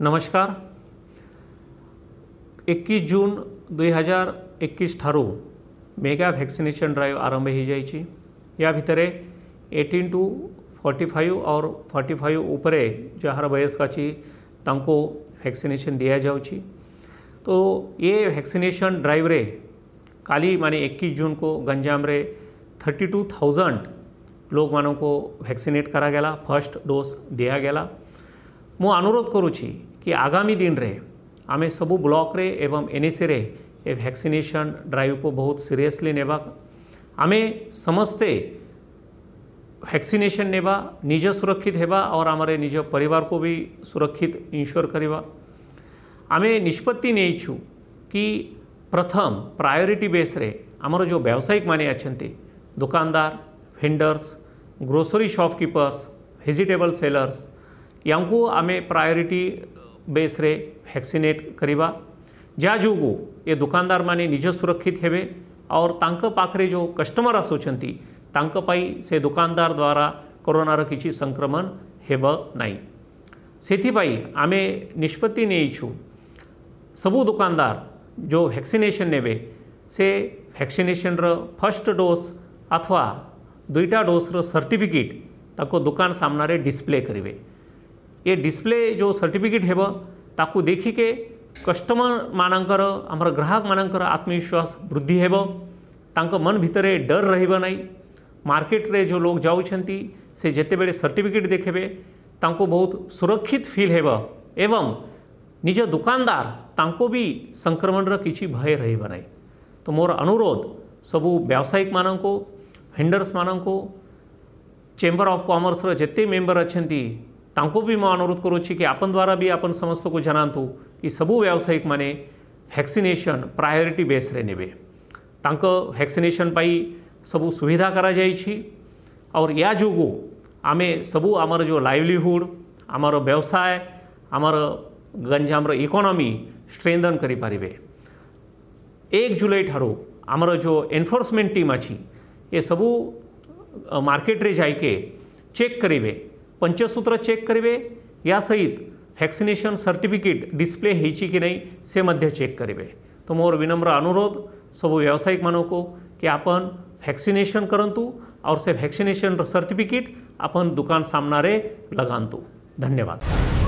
नमस्कार 21 जून 2021 हजार एक मेगा वैक्सीनेशन ड्राइव आरंभ हो जाए या भितर 18 टू 45 फाइव और फर्टी फाइव उपरे जहाँ वयस्क अच्छी वैक्सीनेशन दि जा तो ये वैक्सीनेशन ड्राइव रे काली माने 21 जून को गंजाम रे 32,000 लोग मानों को वैक्सीनेट करा गया फर्स्ट डोज दिया गया मु अनुरोध करुच्ची कि आगामी दिन रे आम सब ब्लक एन एस रे ए भैक्सीनेसन ड्राइव को बहुत सीरीयसली ने आम समस्ते भैक्सीनेसन ने निज सुरक्षित होगा और आम निज पर को भी सुरक्षित इनश्योर करवा आम निष्पत्ति कि प्रथम प्रायोरीटी बेस्रे आमर जो व्यावसायिक मान अच्छा दुकानदार vendors grocery shopkeepers vegetable sellers ୟାଙ୍କୁ ଆମେ ପ୍ରାୟୋରିଟି भैक्सीनेट करवा जहाँ जो ये दुकानदार ଦୋକାନଦାରମାନେ निज सुरक्षित हे और पाखे जो कस्टमर आसूंट से दुकानदार द्वारा कोरोनार किसी संक्रमण हेब ना से आम निष्पत्ति नहींछु सबू दुकानदार जो भैक्सीनेसन ने से भैक्सीनेसन फर्स्ट डोज अथवा दुईटा डोज्र सर्टिफिकेट ताको दुकान सामने डिस्प्ले करेंगे ये डिस्प्ले जो सर्टिफिकेट ताकू देखिके कस्टमर मानकर आम ग्राहक मानकर आत्मविश्वास वृद्धि हे मन भितर डर रहा मार्केट रे जो लोग से जेते बड़े सर्टिफिकेट देखे बहुत सुरक्षित फील हे एवं निज दुकानदार भी संक्रमण कि भय रही तो मोर अनुरोध सबू व्यावसायिक मानको भेंडर्स मानको चेम्बर ऑफ कॉमर्स रे मेंबर अच्छा તાંકો બી હું અનુરોધ કરું છું કે આપણ દ્વારા બી આપણ સમસ્તકો જણાંતુ કે સબુ વ્યાવસાયિક મને ভ্যাকসিনেশন প্রায়োরিটি বেসরে নেবে তাঙ্ক ভ্যাকসিনেশন পাই সবু সুবিধা করা যাইছি আর ইয়া যোগু আমি সবু আমার যে লাইভলিহুড আমার ব্যবসায় আমার গঞ্জামর ইকোনমি স্ট্রেন্দন করে পারিবে এক জুলাই ঠারু আমার যে এনফোর্সমেন্ট টিম আছে এ সবু মার্কেটরে যাইকে চেক করিবে પંચસૂત્ર ચેક કરીએ યા સહિત વેક્સિનેશન સર્ટિફિકેટ ડિસ્પ્લે ହେଇଛି କି ନାହିଁ ସେ ମଧ୍ୟ ଚେକ୍ କରିବେ ତ ମୋର ବିନମ୍ର ଅନୁରୋଧ ସବୁ ବ୍ୟବସାୟିକମାନଙ୍କୁ କି ଆପଣ ଭ୍ୟାକ୍ସିନେସନ୍ କରନ୍ତୁ ଆଉ ସେ ଭ୍ୟାକ୍ସିନେସନ୍ର ସର୍ଟିଫିକେଟ୍ ଆପଣ ଦୋକାନ ସାମ୍ନାରେ ଲଗାନ୍ତୁ ଧନ୍ୟବାଦ